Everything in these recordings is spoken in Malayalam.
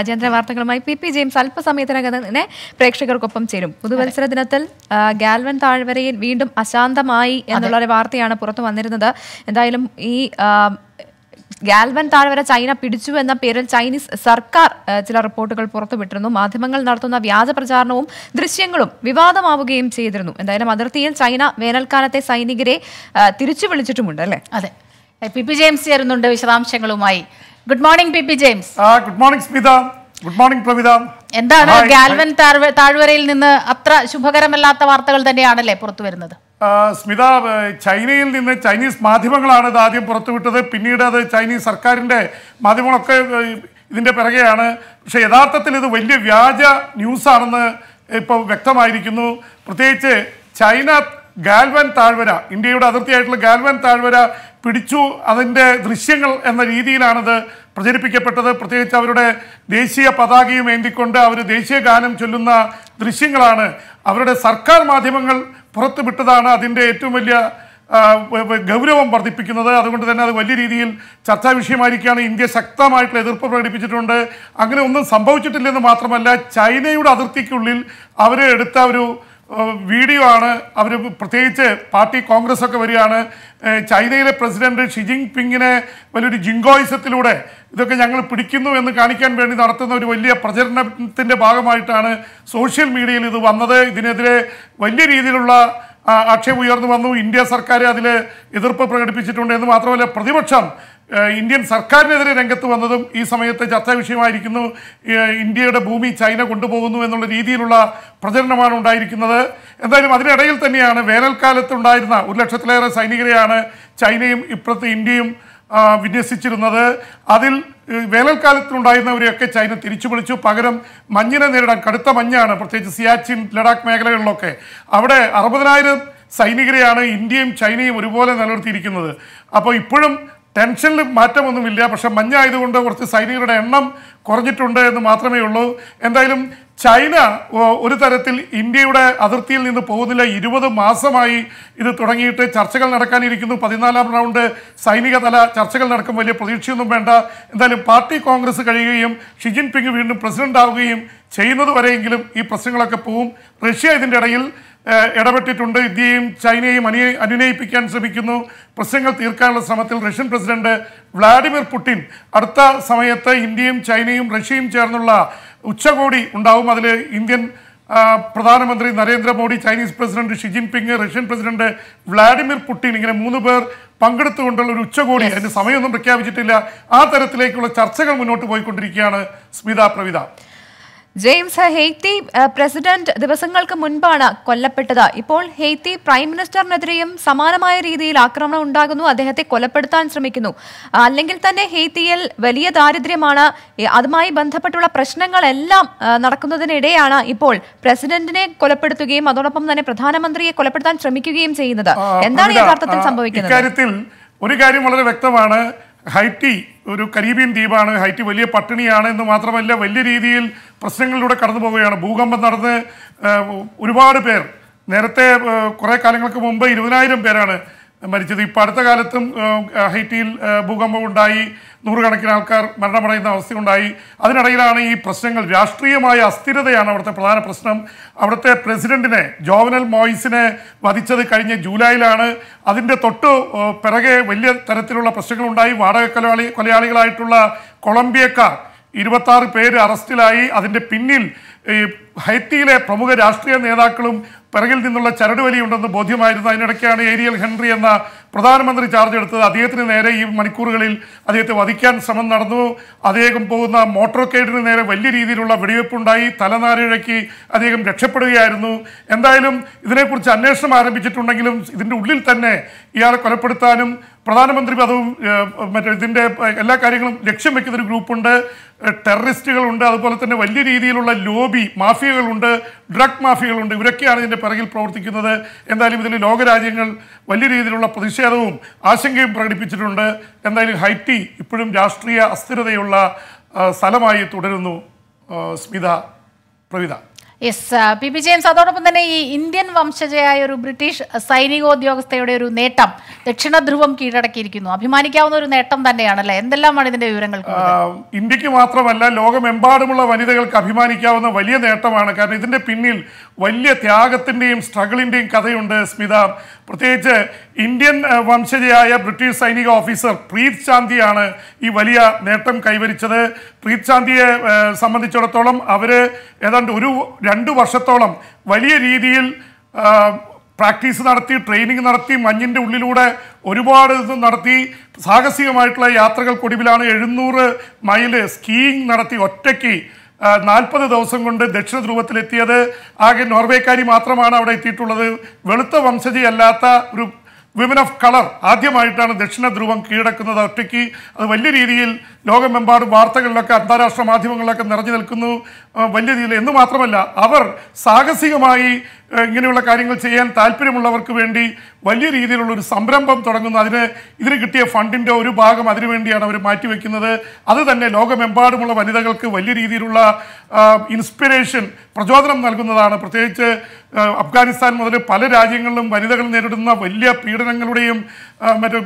രാജ്യാന്തര വാർത്തകളുമായി പി പി ജെയിംസ് അല്പസമയത്തിനകം തന്നെ പ്രേക്ഷകർക്കൊപ്പം ചേരും പുതുവത്സര ദിനത്തിൽ ഗാൽവൻ താഴ്വരയിൽ വീണ്ടും അശാന്തമായി എന്നുള്ള ഒരു വാർത്തയാണ് പുറത്തു വന്നിരുന്നത് എന്തായാലും ഈ ഗാൽവൻ താഴ്വര ചൈന പിടിച്ചു എന്ന പേരിൽ ചൈനീസ് സർക്കാർ ചില റിപ്പോർട്ടുകൾ പുറത്തുവിട്ടിരുന്നു മാധ്യമങ്ങൾ നടത്തുന്ന വ്യാജ പ്രചാരണവും ദൃശ്യങ്ങളും വിവാദമാവുകയും ചെയ്തിരുന്നു എന്തായാലും അതിർത്തിയിൽ ചൈന വേനൽക്കാലത്തെ സൈനികരെ തിരിച്ചു വിളിച്ചിട്ടുമുണ്ട് അല്ലേ അതെ പി പി ജെയിംസ് ചേരുന്നുണ്ട് വിശദാംശങ്ങളുമായി good morning P P James good morning Smitha good morning Pravitha എന്താണ് ഗാൽവൻ താഴ്വരയിൽ നിന്ന് അത്ര ശുഭകരമല്ലാത്ത വാർത്തകൾ തന്നെയാണല്ലേ പുറത്തു വരുന്നത് സ്മിത ചൈനയിൽ നിന്ന് ചൈനീസ് മാധ്യമങ്ങളാണ് ഇത് ആദ്യം പുറത്തുവിട്ടത് പിന്നീട് അത് ചൈനീസ് സർക്കാരിൻ്റെ മാധ്യമങ്ങളൊക്കെ ഇതിൻ്റെ പിറകെയാണ് പക്ഷേ യഥാർത്ഥത്തിൽ ഇത് വലിയ വ്യാജ ന്യൂസാണെന്ന് ഇപ്പോൾ വ്യക്തമായിരിക്കുന്നു പ്രത്യേകിച്ച് ചൈന ഗാൽവൻ താഴ്വര ഇന്ത്യയുടെ അതിർത്തിയായിട്ടുള്ള ഗാൽവൻ താഴ്വര പിടിച്ചു അതിൻ്റെ ദൃശ്യങ്ങൾ എന്ന രീതിയിലാണത് പ്രചരിപ്പിക്കപ്പെട്ടത് പ്രത്യേകിച്ച് അവരുടെ ദേശീയ പതാകയും ഏന്തിക്കൊണ്ട് അവർ ദേശീയ ഗാനം ചൊല്ലുന്ന ദൃശ്യങ്ങളാണ് അവരുടെ സർക്കാർ മാധ്യമങ്ങൾ പുറത്തുവിട്ടതാണ് അതിൻ്റെ ഏറ്റവും വലിയ ഗൗരവം വർദ്ധിപ്പിക്കുന്നത് അതുകൊണ്ട് തന്നെ അത് വലിയ രീതിയിൽ ചർച്ചാ വിഷയമായിരിക്കുകയാണ് ഇന്ത്യ ശക്തമായിട്ടുള്ള എതിർപ്പ് പ്രകടിപ്പിച്ചിട്ടുണ്ട് അങ്ങനെ ഒന്നും സംഭവിച്ചിട്ടില്ലെന്ന് മാത്രമല്ല ചൈനയുടെ അതിർത്തിക്കുള്ളിൽ അവർ എടുത്ത ഒരു വീഡിയോ ആണ് അവർ പ്രത്യേകിച്ച് പാർട്ടി കോൺഗ്രസ് ഒക്കെ വരികയാണ് ചൈനയിലെ പ്രസിഡന്റ് ഷി ജിങ് പിങ്ങിനെ വലിയൊരു ജിങ്കോയിസത്തിലൂടെ ഇതൊക്കെ ഞങ്ങൾ പിടിക്കുന്നു എന്ന് കാണിക്കാൻ വേണ്ടി നടത്തുന്ന ഒരു വലിയ പ്രചരണത്തിൻ്റെ ഭാഗമായിട്ടാണ് സോഷ്യൽ മീഡിയയിൽ ഇത് വന്നത് ഇതിനെതിരെ വലിയ രീതിയിലുള്ള ആക്ഷേപം ഉയർന്നു വന്നു ഇന്ത്യ സർക്കാർ അതിൽ എതിർപ്പ് പ്രകടിപ്പിച്ചിട്ടുണ്ട് എന്ന് മാത്രമല്ല പ്രതിപക്ഷം ഇന്ത്യൻ സർക്കാരിനെതിരെ രംഗത്ത് വന്നതും ഈ സമയത്ത് ചർച്ചാ വിഷയമായിരിക്കുന്നു ഇന്ത്യയുടെ ഭൂമി ചൈന കൊണ്ടുപോകുന്നു എന്നുള്ള രീതിയിലുള്ള പ്രചരണമാണ് ഉണ്ടായിരിക്കുന്നത് എന്തായാലും അതിനിടയിൽ തന്നെയാണ് വേനൽക്കാലത്തുണ്ടായിരുന്ന ഒരു ലക്ഷത്തിലേറെ സൈനികരെയാണ് ചൈനയും ഇപ്പുറത്ത് ഇന്ത്യയും വിന്യസിച്ചിരുന്നത് അതിൽ വേനൽക്കാലത്തിലുണ്ടായിരുന്നവരെയൊക്കെ ചൈന തിരിച്ചു വിളിച്ചു പകരം മഞ്ഞിനെ നേരിടാൻ കടുത്ത മഞ്ഞാണ് പ്രത്യേകിച്ച് സിയാച്ചിൻ ലഡാക്ക് മേഖലകളിലൊക്കെ അവിടെ അറുപതിനായിരം സൈനികരെയാണ് ഇന്ത്യയും ചൈനയും ഒരുപോലെ നിലനിർത്തിയിരിക്കുന്നത് അപ്പോൾ ഇപ്പോഴും ടെൻഷനിൽ മാറ്റമൊന്നുമില്ല പക്ഷെ മഞ്ഞ ആയതുകൊണ്ട് കുറച്ച് സൈനികരുടെ എണ്ണം കുറഞ്ഞിട്ടുണ്ട് എന്ന് മാത്രമേ ഉള്ളൂ എന്തായാലും ചൈന ഒരു തരത്തിൽ ഇന്ത്യയുടെ അതിർത്തിയിൽ നിന്ന് പോകുന്നില്ല ഇരുപത് മാസമായി ഇത് തുടങ്ങിയിട്ട് ചർച്ചകൾ നടക്കാനിരിക്കുന്നു പതിനാലാം റൗണ്ട് സൈനിക തല ചർച്ചകൾ നടക്കും വലിയ പ്രതീക്ഷയൊന്നും വേണ്ട എന്തായാലും പാർട്ടി കോൺഗ്രസ് കഴിയുകയും ഷി വീണ്ടും പ്രസിഡന്റ് ആവുകയും ചെയ്യുന്നത് വരെയെങ്കിലും ഈ പ്രശ്നങ്ങളൊക്കെ പോവും റഷ്യ ഇതിൻ്റെ ഇടയിൽ ഇടപെട്ടിട്ടുണ്ട് ഇന്ത്യയും ചൈനയും അനു അനുനയിപ്പിക്കാൻ ശ്രമിക്കുന്നു പ്രശ്നങ്ങൾ തീർക്കാനുള്ള ശ്രമത്തിൽ റഷ്യൻ പ്രസിഡന്റ് വ്ളാഡിമിർ പുടിൻ അടുത്ത സമയത്ത് ഇന്ത്യയും ചൈനയും റഷ്യയും ചേർന്നുള്ള ഉച്ചകോടി ഉണ്ടാവും അതിൽ ഇന്ത്യൻ പ്രധാനമന്ത്രി Narendra Modi Chinese president Xi Jinping Russian president Vladimir Putin ഇങ്ങനെ മൂന്ന് പേർ പങ്കെടുത്തുകൊണ്ടുള്ള ഒരു ഉച്ചകോടി അതിന്റെ സമയമൊന്നും പ്രഖ്യാപിച്ചിട്ടില്ല ആ തരത്തിലേക്കുള്ള ചർച്ചകൾ മുന്നോട്ട് പോയിക്കൊണ്ടിരിക്കുകയാണ് Smitha Pravitha James Haiti president ദിവസങ്ങൾക്ക് മുൻപാണ് കൊല്ലപ്പെട്ടത് ഇപ്പോൾ ഹെയ്ത്തി പ്രൈം മിനിസ്റ്ററിനെതിരെയും സമാനമായ രീതിയിൽ ആക്രമണം ഉണ്ടാകുന്നു അദ്ദേഹത്തെ കൊലപ്പെടുത്താൻ ശ്രമിക്കുന്നു അല്ലെങ്കിൽ തന്നെ ഹെയ്ത്തിയിൽ വലിയ ദാരിദ്ര്യമാണ് അതുമായി ബന്ധപ്പെട്ടുള്ള പ്രശ്നങ്ങളെല്ലാം നടക്കുന്നതിനിടെയാണ് ഇപ്പോൾ പ്രസിഡന്റിനെ കൊലപ്പെടുത്തുകയും അതോടൊപ്പം തന്നെ പ്രധാനമന്ത്രിയെ കൊലപ്പെടുത്താൻ ശ്രമിക്കുകയും ചെയ്യുന്നത് എന്താണ് യഥാർത്ഥത്തിൽ സംഭവിക്കുന്നത് ഒരു കാര്യം വളരെ വ്യക്തമാണ് ഹൈറ്റി ഒരു കരീബിയൻ ദ്വീപാണ് ഹൈറ്റി വലിയ പട്ടിണിയാണ് എന്ന് മാത്രമല്ല വലിയ രീതിയിൽ പ്രശ്നങ്ങളിലൂടെ കടന്നു പോവുകയാണ് ഭൂകമ്പം നടന്ന് ഒരുപാട് പേർ നേരത്തെ കുറേ കാലങ്ങൾക്ക് മുമ്പ് ഇരുപതിനായിരം പേരാണ് മരിച്ചത് ഇപ്പൊ അടുത്ത കാലത്തും ഹൈറ്റിയിൽ ഭൂകമ്പം ഉണ്ടായി നൂറുകണക്കിന് ആൾക്കാർ മരണമടയുന്ന ഉണ്ടായി അതിനിടയിലാണ് ഈ പ്രശ്നങ്ങൾ രാഷ്ട്രീയമായ അസ്ഥിരതയാണ് അവിടുത്തെ പ്രധാന പ്രശ്നം അവിടുത്തെ പ്രസിഡന്റിനെ ജോവനൽ മോയിസിനെ വധിച്ചത് കഴിഞ്ഞ ജൂലൈയിലാണ് അതിൻ്റെ തൊട്ട് പിറകെ വലിയ തരത്തിലുള്ള പ്രശ്നങ്ങളുണ്ടായി വാടക കൊലയാളി കൊലയാളികളായിട്ടുള്ള കൊളംബിയക്കാർ ഇരുപത്താറ് പേര് അറസ്റ്റിലായി അതിൻ്റെ പിന്നിൽ ഹൈറ്റിയിലെ പ്രമുഖ രാഷ്ട്രീയ നേതാക്കളും പിറകിൽ നിന്നുള്ള ചരടുവലി ഉണ്ടെന്ന് ബോധ്യമായിരുന്നു അതിനിടയ്ക്കാണ് ഏരിയൽ ഹെൻറി എന്ന പ്രധാനമന്ത്രി ചാർജ് എടുത്തത് അദ്ദേഹത്തിന് നേരെ ഈ മണിക്കൂറുകളിൽ അദ്ദേഹത്തെ വധിക്കാൻ ശ്രമം നടന്നു അദ്ദേഹം പോകുന്ന മോട്ടോർ കേഡിന് നേരെ വലിയ രീതിയിലുള്ള വെടിവെപ്പുണ്ടായി തലനാരിഴയ്ക്ക് അദ്ദേഹം രക്ഷപ്പെടുകയായിരുന്നു എന്തായാലും ഇതിനെക്കുറിച്ച് അന്വേഷണം ആരംഭിച്ചിട്ടുണ്ടെങ്കിലും ഇതിൻ്റെ ഉള്ളിൽ തന്നെ ഇയാളെ കൊലപ്പെടുത്താനും പ്രധാനമന്ത്രി പദവും മറ്റേ ഇതിൻ്റെ എല്ലാ കാര്യങ്ങളും ലക്ഷ്യം വെക്കുന്ന ഒരു ഗ്രൂപ്പുണ്ട് ടെററിസ്റ്റുകളുണ്ട് അതുപോലെ തന്നെ വലിയ രീതിയിലുള്ള ലോബി മാഫിയകളുണ്ട് ഡ്രഗ് മാഫിയകളുണ്ട് ഇവരൊക്കെയാണ് ഇതിൻ്റെ പിറകിൽ പ്രവർത്തിക്കുന്നത് എന്തായാലും ഇതിൽ ലോകരാജ്യങ്ങൾ വലിയ രീതിയിലുള്ള പ്രതിഷേധവും ആശങ്കയും പ്രകടിപ്പിച്ചിട്ടുണ്ട് എന്തായാലും ഹൈറ്റി ഇപ്പോഴും രാഷ്ട്രീയ അസ്ഥിരതയുള്ള സ്ഥലമായി തുടരുന്നു Smitha Pravitha yes P P James അതോടൊപ്പം തന്നെ ഈ ഇന്ത്യൻ വംശജയായ ഒരു ബ്രിട്ടീഷ് സൈനികോദ്യോഗസ്ഥയുടെ ഒരു നേട്ടം ദക്ഷിണധ്രുവം കീഴടക്കിയിരിക്കുന്നു അഭിമാനിക്കാവുന്ന ഒരു നേട്ടം അല്ലെ എന്തെല്ലാമാണ് ഇതിന്റെ വിവരങ്ങൾ ഇന്ത്യക്ക് മാത്രമല്ല ലോകമെമ്പാടുമുള്ള വനിതകൾക്ക് അഭിമാനിക്കാവുന്ന വലിയ നേട്ടമാണ് കാരണം ഇതിന്റെ പിന്നിൽ വലിയ ത്യാഗത്തിന്റെയും സ്ട്രഗിളിന്റെയും കഥയുണ്ട് സ്മിത പ്രത്യേകിച്ച് ഇന്ത്യൻ വംശജയായ ബ്രിട്ടീഷ് സൈനിക ഓഫീസർ പ്രീത് ചാന്തിയാണ് ഈ വലിയ നേട്ടം കൈവരിച്ചത് പ്രീത് ചാന്തിയെ സംബന്ധിച്ചിടത്തോളം അവർ ഏതാണ്ട് ഒരു രണ്ടു വർഷത്തോളം വലിയ രീതിയിൽ പ്രാക്ടീസ് നടത്തി ട്രെയിനിങ് നടത്തി മഞ്ഞിൻ്റെ ഉള്ളിലൂടെ ഒരുപാട് ഇത് നടത്തി സാഹസികമായിട്ടുള്ള യാത്രകൾക്കൊടുവിലാണ് എഴുന്നൂറ് മൈല് സ്കീയിങ് നടത്തി ഒറ്റയ്ക്ക് നാൽപ്പത് ദിവസം കൊണ്ട് ദക്ഷിണ ധ്രുവത്തിലെത്തിയത് ആകെ നോർവേക്കാരി മാത്രമാണ് അവിടെ എത്തിയിട്ടുള്ളത് വെളുത്ത വംശജയല്ലാത്ത ഒരു വിമൻ ഓഫ് കളർ ആദ്യമായിട്ടാണ് ദക്ഷിണ ധ്രുവം കീഴടക്കുന്നത് ഒറ്റയ്ക്ക് അത് വലിയ രീതിയിൽ ലോകമെമ്പാടും വാർത്തകളിലൊക്കെ അന്താരാഷ്ട്ര മാധ്യമങ്ങളിലൊക്കെ നിറഞ്ഞു നിൽക്കുന്നു വലിയ രീതിയിൽ എന്ന് മാത്രമല്ല അവർ സാഹസികമായി ഇങ്ങനെയുള്ള കാര്യങ്ങൾ ചെയ്യാൻ താല്പര്യമുള്ളവർക്ക് വേണ്ടി വലിയ രീതിയിലുള്ള ഒരു സംരംഭം തുടങ്ങുന്നു അതിന് ഇതിന് കിട്ടിയ ഫണ്ടിൻ്റെ ഒരു ഭാഗം അതിനുവേണ്ടിയാണ് അവർ മാറ്റിവെക്കുന്നത് അത് തന്നെ ലോകമെമ്പാടുമുള്ള വനിതകൾക്ക് വലിയ രീതിയിലുള്ള ഇൻസ്പിറേഷൻ പ്രചോദനം നൽകുന്നതാണ് പ്രത്യേകിച്ച് അഫ്ഗാനിസ്ഥാൻ മുതൽ പല രാജ്യങ്ങളിലും വനിതകൾ നേരിടുന്ന വലിയ പീഡനങ്ങളുടെയും മറ്റു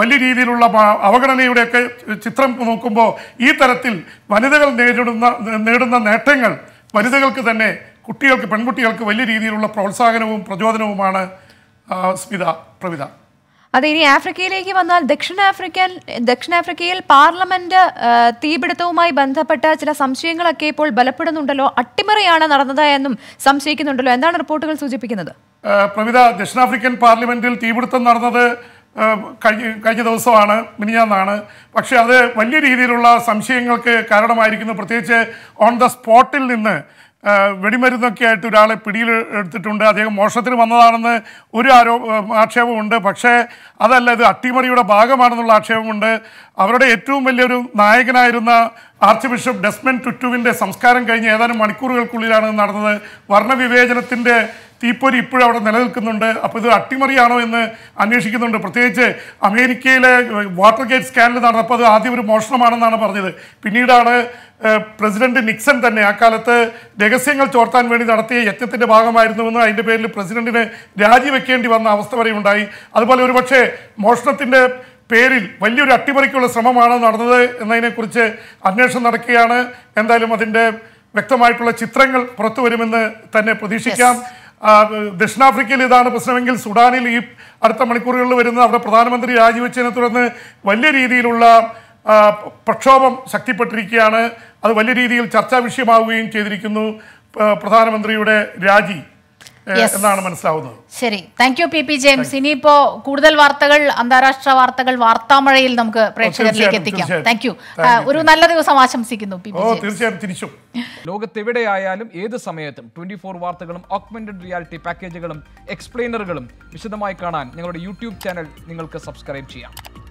വലിയ രീതിയിലുള്ള അവഗണനയുടെയൊക്കെ ചിത്രം നോക്കുമ്പോൾ ഈ തരത്തിൽ വനിതകൾ നേരിടുന്ന നേടുന്ന നേട്ടങ്ങൾ വനിതകൾക്ക് തന്നെ കുട്ടികൾക്ക് പെൺകുട്ടികൾക്ക് വലിയ രീതിയിലുള്ള പ്രോത്സാഹനവും പ്രചോദനവുമാണ് സ്മിത പ്രവിത അതെ ഇനി ആഫ്രിക്കയിലേക്ക് വന്നാൽ ദക്ഷിണാഫ്രിക്കൻ ദക്ഷിണാഫ്രിക്കയിൽ പാർലമെന്റ് തീപിടുത്തവുമായി ബന്ധപ്പെട്ട ചില സംശയങ്ങളൊക്കെ ഇപ്പോൾ ബലപ്പെടുന്നുണ്ടല്ലോ അട്ടിമറിയാണ് നടന്നത് എന്നും സംശയിക്കുന്നുണ്ടല്ലോ എന്താണ് റിപ്പോർട്ടുകൾ സൂചിപ്പിക്കുന്നത് പ്രവിത ദക്ഷിണാഫ്രിക്കൻ പാർലമെന്റിൽ തീപിടുത്തം നടന്നത് കഴിഞ്ഞ ദിവസമാണ് മിനിഞ്ഞാന്നാണ് പക്ഷേ അത് വലിയ രീതിയിലുള്ള സംശയങ്ങൾക്ക് കാരണമായിരിക്കുന്നു പ്രത്യേകിച്ച് ഓൺ ദ സ്പോട്ടിൽ നിന്ന് വെടിമരുന്നൊക്കെ ആയിട്ട് ഒരാളെ പിടിയിൽ എടുത്തിട്ടുണ്ട് അദ്ദേഹം മോഷണത്തിന് വന്നതാണെന്ന് ഒരു ആരോ ആക്ഷേപമുണ്ട് പക്ഷേ അതല്ല ഇത് അട്ടിമറിയുടെ ഭാഗമാണെന്നുള്ള ആക്ഷേപമുണ്ട് അവരുടെ ഏറ്റവും വലിയൊരു നായകനായിരുന്ന ആർച്ച് ബിഷപ്പ് ഡെസ്മൻ ടുറ്റുവിൻ്റെ സംസ്കാരം കഴിഞ്ഞ് ഏതാനും മണിക്കൂറുകൾക്കുള്ളിലാണ് നടന്നത് വർണ്ണവിവേചനത്തിൻ്റെ തീപ്പൊരി ഇപ്പോഴും അവിടെ നിലനിൽക്കുന്നുണ്ട് അപ്പോൾ ഇത് അട്ടിമറിയാണോ എന്ന് അന്വേഷിക്കുന്നുണ്ട് പ്രത്യേകിച്ച് അമേരിക്കയിലെ വാട്ടർ ഗേറ്റ് സ്കാനിൽ നടന്നു അപ്പോൾ അത് ആദ്യം ഒരു മോഷണമാണെന്നാണ് പറഞ്ഞത് പിന്നീടാണ് പ്രസിഡന്റ് നിക്സൺ തന്നെ ആ കാലത്ത് രഹസ്യങ്ങൾ ചോർത്താൻ വേണ്ടി നടത്തിയ യജ്ഞത്തിൻ്റെ ഭാഗമായിരുന്നുവെന്ന് അതിൻ്റെ പേരിൽ പ്രസിഡന്റിന് രാജിവെക്കേണ്ടി വന്ന അവസ്ഥ വരെ ഉണ്ടായി അതുപോലെ ഒരുപക്ഷെ മോഷണത്തിൻ്റെ പേരിൽ വലിയൊരു അട്ടിമറിക്കുള്ള ശ്രമമാണ് നടന്നത് എന്നതിനെക്കുറിച്ച് അന്വേഷണം നടക്കുകയാണ് എന്തായാലും അതിൻ്റെ വ്യക്തമായിട്ടുള്ള ചിത്രങ്ങൾ പുറത്തു വരുമെന്ന് തന്നെ പ്രതീക്ഷിക്കാം ദക്ഷിണാഫ്രിക്കയിൽ ഇതാണ് പ്രശ്നമെങ്കിൽ സുഡാനിൽ ഈ അടുത്ത മണിക്കൂറുകളിൽ വരുന്ന അവിടെ പ്രധാനമന്ത്രി രാജിവെച്ചതിനെ തുടർന്ന് വലിയ രീതിയിലുള്ള പ്രക്ഷോഭം ശക്തിപ്പെട്ടിരിക്കുകയാണ് അത് വലിയ രീതിയിൽ ചർച്ചാ വിഷയമാവുകയും ചെയ്തിരിക്കുന്നു പ്രധാനമന്ത്രിയുടെ രാജി എന്നാണ് മനസ്സിലാവുന്നത് ശരി thank you P P James ഇനിയിപ്പോ കൂടുതൽ വാർത്തകൾ അന്താരാഷ്ട്ര വാർത്തകൾ വാർത്താമഴയിൽ നമുക്ക് പ്രേക്ഷകരിലേക്ക് എത്തിക്കാം താങ്ക് യു ഒരു നല്ല ദിവസം ആശംസിക്കുന്നു പി തീർച്ചയായും തിരിച്ചു ലോകത്തെവിടെയായാലും ഏത് സമയത്തും ട്വന്റി ഫോർ വാർത്തകളും ഓക്മെന്റഡ് റിയാലിറ്റി പാക്കേജുകളും എക്സ്പ്ലെയിനറുകളും വിശദമായി കാണാൻ ഞങ്ങളുടെ യൂട്യൂബ് ചാനൽ നിങ്ങൾക്ക് സബ്സ്ക്രൈബ് ചെയ്യാം